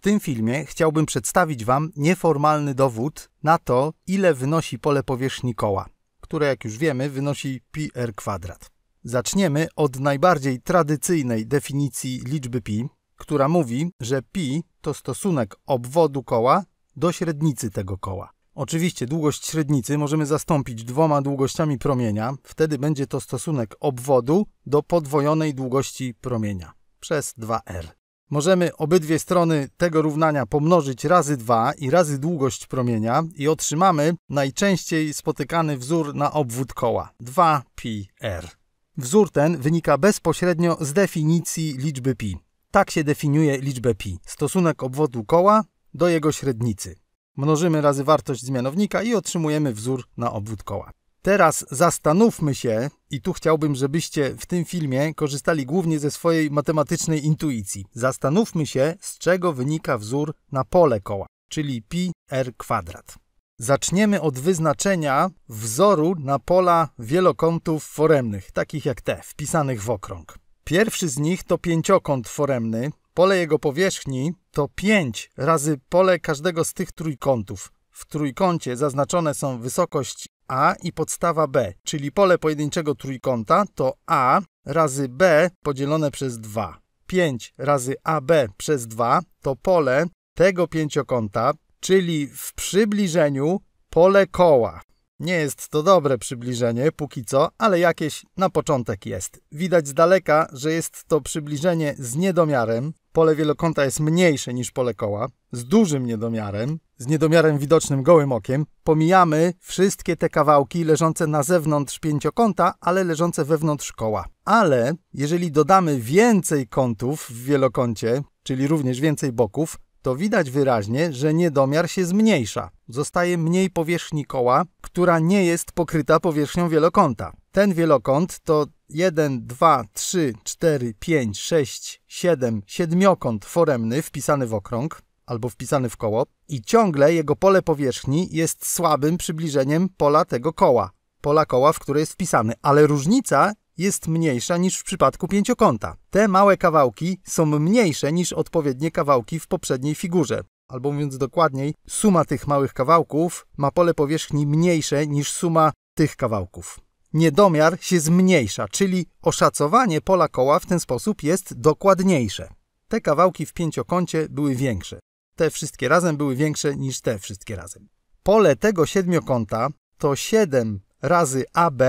W tym filmie chciałbym przedstawić Wam nieformalny dowód na to, ile wynosi pole powierzchni koła, które jak już wiemy wynosi πr kwadrat. Zaczniemy od najbardziej tradycyjnej definicji liczby pi, która mówi, że pi to stosunek obwodu koła do średnicy tego koła. Oczywiście długość średnicy możemy zastąpić dwoma długościami promienia, wtedy będzie to stosunek obwodu do podwojonej długości promienia przez 2r możemy obydwie strony tego równania pomnożyć razy 2 i razy długość promienia i otrzymamy najczęściej spotykany wzór na obwód koła 2πr. Wzór ten wynika bezpośrednio z definicji liczby pi. Tak się definiuje liczbę pi. Stosunek obwodu koła do jego średnicy. Mnożymy razy wartość zmianownika i otrzymujemy wzór na obwód koła. Teraz zastanówmy się, i tu chciałbym, żebyście w tym filmie korzystali głównie ze swojej matematycznej intuicji. Zastanówmy się, z czego wynika wzór na pole koła, czyli pi r kwadrat. Zaczniemy od wyznaczenia wzoru na pola wielokątów foremnych, takich jak te, wpisanych w okrąg. Pierwszy z nich to pięciokąt foremny. Pole jego powierzchni to 5 razy pole każdego z tych trójkątów. W trójkącie zaznaczone są wysokość a i podstawa B, czyli pole pojedynczego trójkąta to A razy B podzielone przez 2. 5 razy AB przez 2 to pole tego pięciokąta, czyli w przybliżeniu pole koła. Nie jest to dobre przybliżenie póki co, ale jakieś na początek jest. Widać z daleka, że jest to przybliżenie z niedomiarem. Pole wielokąta jest mniejsze niż pole koła, z dużym niedomiarem, z niedomiarem widocznym gołym okiem. Pomijamy wszystkie te kawałki leżące na zewnątrz pięciokąta, ale leżące wewnątrz koła. Ale jeżeli dodamy więcej kątów w wielokącie, czyli również więcej boków, to widać wyraźnie, że niedomiar się zmniejsza. Zostaje mniej powierzchni koła, która nie jest pokryta powierzchnią wielokąta. Ten wielokąt to 1, 2, 3, 4, 5, 6, 7, siedmiokąt foremny wpisany w okrąg albo wpisany w koło i ciągle jego pole powierzchni jest słabym przybliżeniem pola tego koła, pola koła, w które jest wpisany, ale różnica jest mniejsza niż w przypadku pięciokąta. Te małe kawałki są mniejsze niż odpowiednie kawałki w poprzedniej figurze. Albo mówiąc dokładniej, suma tych małych kawałków ma pole powierzchni mniejsze niż suma tych kawałków. Niedomiar się zmniejsza, czyli oszacowanie pola koła w ten sposób jest dokładniejsze. Te kawałki w pięciokącie były większe. Te wszystkie razem były większe niż te wszystkie razem. Pole tego siedmiokąta to 7 razy AB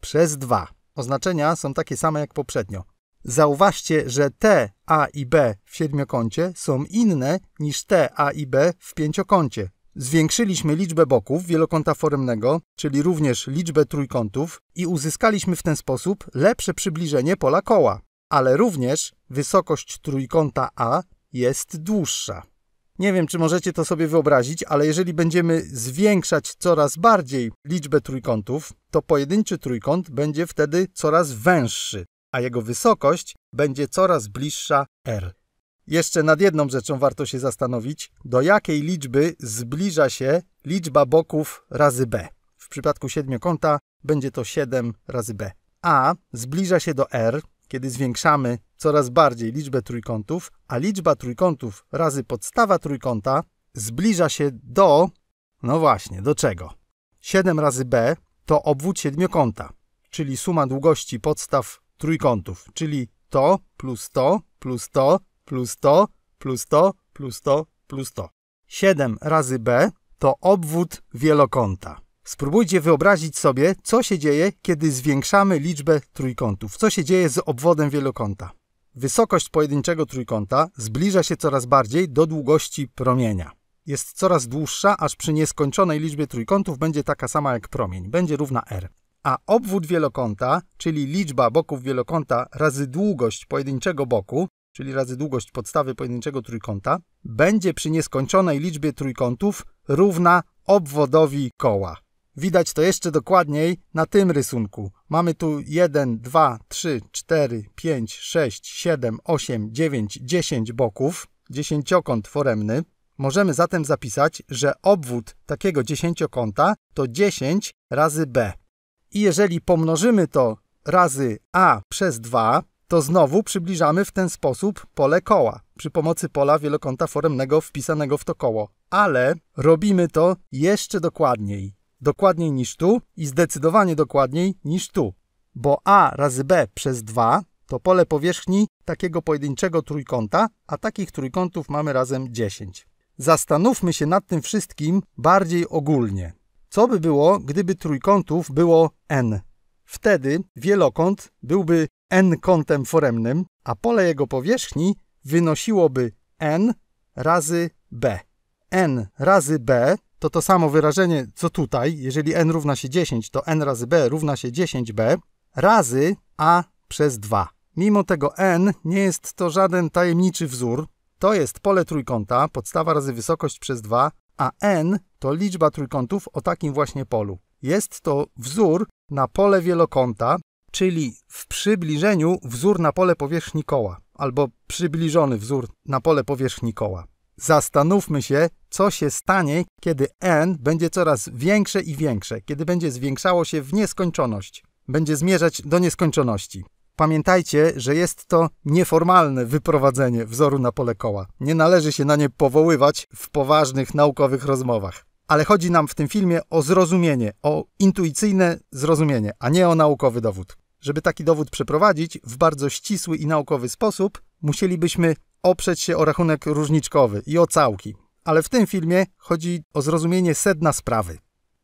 przez 2. Oznaczenia są takie same jak poprzednio. Zauważcie, że T, A i B w siedmiokącie są inne niż T, A i B w pięciokącie. Zwiększyliśmy liczbę boków wielokąta foremnego, czyli również liczbę trójkątów i uzyskaliśmy w ten sposób lepsze przybliżenie pola koła. Ale również wysokość trójkąta A jest dłuższa. Nie wiem, czy możecie to sobie wyobrazić, ale jeżeli będziemy zwiększać coraz bardziej liczbę trójkątów, to pojedynczy trójkąt będzie wtedy coraz węższy, a jego wysokość będzie coraz bliższa R. Jeszcze nad jedną rzeczą warto się zastanowić, do jakiej liczby zbliża się liczba boków razy B. W przypadku siedmiokąta będzie to 7 razy B. A zbliża się do R, kiedy zwiększamy coraz bardziej liczbę trójkątów, a liczba trójkątów razy podstawa trójkąta zbliża się do. No właśnie, do czego? 7 razy b to obwód siedmiokąta, czyli suma długości podstaw trójkątów, czyli to plus to plus to plus to plus to plus to plus to. 7 razy b to obwód wielokąta. Spróbujcie wyobrazić sobie, co się dzieje, kiedy zwiększamy liczbę trójkątów. Co się dzieje z obwodem wielokąta? Wysokość pojedynczego trójkąta zbliża się coraz bardziej do długości promienia. Jest coraz dłuższa, aż przy nieskończonej liczbie trójkątów będzie taka sama jak promień, będzie równa r. A obwód wielokąta, czyli liczba boków wielokąta razy długość pojedynczego boku, czyli razy długość podstawy pojedynczego trójkąta, będzie przy nieskończonej liczbie trójkątów równa obwodowi koła. Widać to jeszcze dokładniej na tym rysunku. Mamy tu 1, 2, 3, 4, 5, 6, 7, 8, 9, 10 boków, dziesięciokąt foremny. Możemy zatem zapisać, że obwód takiego dziesięciokąta to 10 razy b. I jeżeli pomnożymy to razy a przez 2, to znowu przybliżamy w ten sposób pole koła przy pomocy pola wielokąta foremnego wpisanego w to koło. Ale robimy to jeszcze dokładniej dokładniej niż tu i zdecydowanie dokładniej niż tu, bo a razy b przez 2 to pole powierzchni takiego pojedynczego trójkąta, a takich trójkątów mamy razem 10. Zastanówmy się nad tym wszystkim bardziej ogólnie. Co by było, gdyby trójkątów było n? Wtedy wielokąt byłby n kątem foremnym, a pole jego powierzchni wynosiłoby n razy b n razy b to to samo wyrażenie co tutaj. Jeżeli n równa się 10, to n razy b równa się 10b razy a przez 2. Mimo tego n nie jest to żaden tajemniczy wzór. To jest pole trójkąta, podstawa razy wysokość przez 2, a n to liczba trójkątów o takim właśnie polu. Jest to wzór na pole wielokąta, czyli w przybliżeniu wzór na pole powierzchni koła, albo przybliżony wzór na pole powierzchni koła. Zastanówmy się, co się stanie, kiedy n będzie coraz większe i większe, kiedy będzie zwiększało się w nieskończoność. Będzie zmierzać do nieskończoności. Pamiętajcie, że jest to nieformalne wyprowadzenie wzoru na pole koła. Nie należy się na nie powoływać w poważnych naukowych rozmowach. Ale chodzi nam w tym filmie o zrozumienie, o intuicyjne zrozumienie, a nie o naukowy dowód. Żeby taki dowód przeprowadzić w bardzo ścisły i naukowy sposób, musielibyśmy oprzeć się o rachunek różniczkowy i o całki, ale w tym filmie chodzi o zrozumienie sedna sprawy.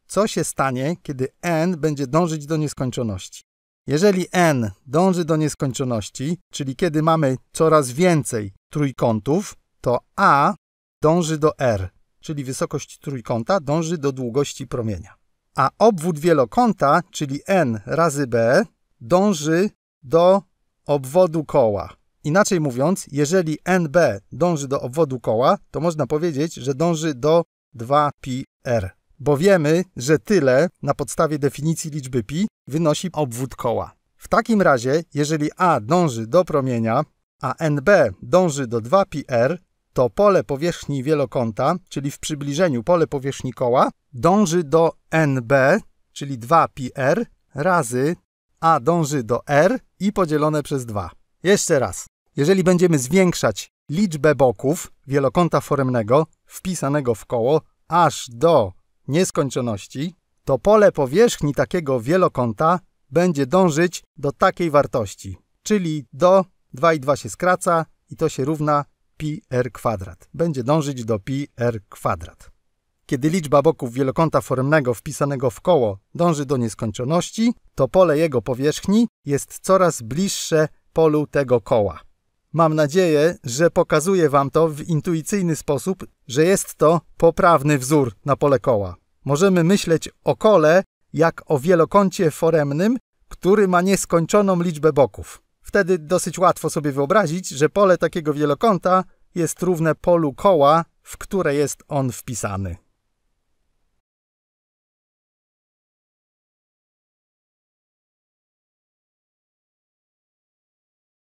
Co się stanie, kiedy n będzie dążyć do nieskończoności? Jeżeli n dąży do nieskończoności, czyli kiedy mamy coraz więcej trójkątów, to a dąży do r, czyli wysokość trójkąta dąży do długości promienia. A obwód wielokąta, czyli n razy b, dąży do obwodu koła, Inaczej mówiąc, jeżeli NB dąży do obwodu koła, to można powiedzieć, że dąży do 2πr, bo wiemy, że tyle na podstawie definicji liczby pi wynosi obwód koła. W takim razie, jeżeli A dąży do promienia, a NB dąży do 2πr, to pole powierzchni wielokąta, czyli w przybliżeniu pole powierzchni koła, dąży do NB, czyli 2πr, razy A dąży do R i podzielone przez 2. Jeszcze raz. Jeżeli będziemy zwiększać liczbę boków wielokąta foremnego wpisanego w koło aż do nieskończoności, to pole powierzchni takiego wielokąta będzie dążyć do takiej wartości, czyli do 2 i 2 się skraca i to się równa pi r kwadrat. Będzie dążyć do pi r kwadrat. Kiedy liczba boków wielokąta foremnego wpisanego w koło dąży do nieskończoności, to pole jego powierzchni jest coraz bliższe polu tego koła. Mam nadzieję, że pokazuje Wam to w intuicyjny sposób, że jest to poprawny wzór na pole koła. Możemy myśleć o kole jak o wielokącie foremnym, który ma nieskończoną liczbę boków. Wtedy dosyć łatwo sobie wyobrazić, że pole takiego wielokąta jest równe polu koła, w które jest on wpisany.